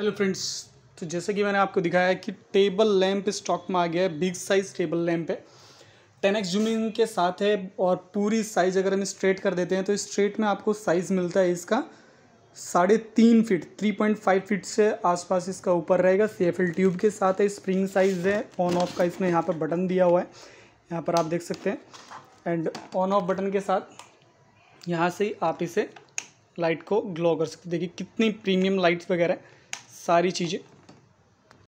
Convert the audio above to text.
hello friends तो जैसे कि मैंने आपको दिखाया कि टेबल लैम्प स्टॉक में आ गया है बिग साइज़ टेबल लैम्प है टेन एक्स जूमिंग के साथ है और पूरी साइज़ अगर हम स्ट्रेट कर देते हैं तो स्ट्रेट में आपको साइज़ मिलता है इसका साढ़े तीन feet three point five feet से आसपास इसका ऊपर रहेगा सी एफ एल ट्यूब के साथ है स्प्रिंग साइज़ है ऑन ऑफ का इसमें यहाँ पर बटन दिया हुआ है यहाँ पर आप देख सकते हैं एंड ऑन ऑफ बटन के साथ यहाँ से आप इसे लाइट को ग्लो कर सकते हैं देखिए कितनी प्रीमियम लाइट्स वगैरह है सारी चीज़ें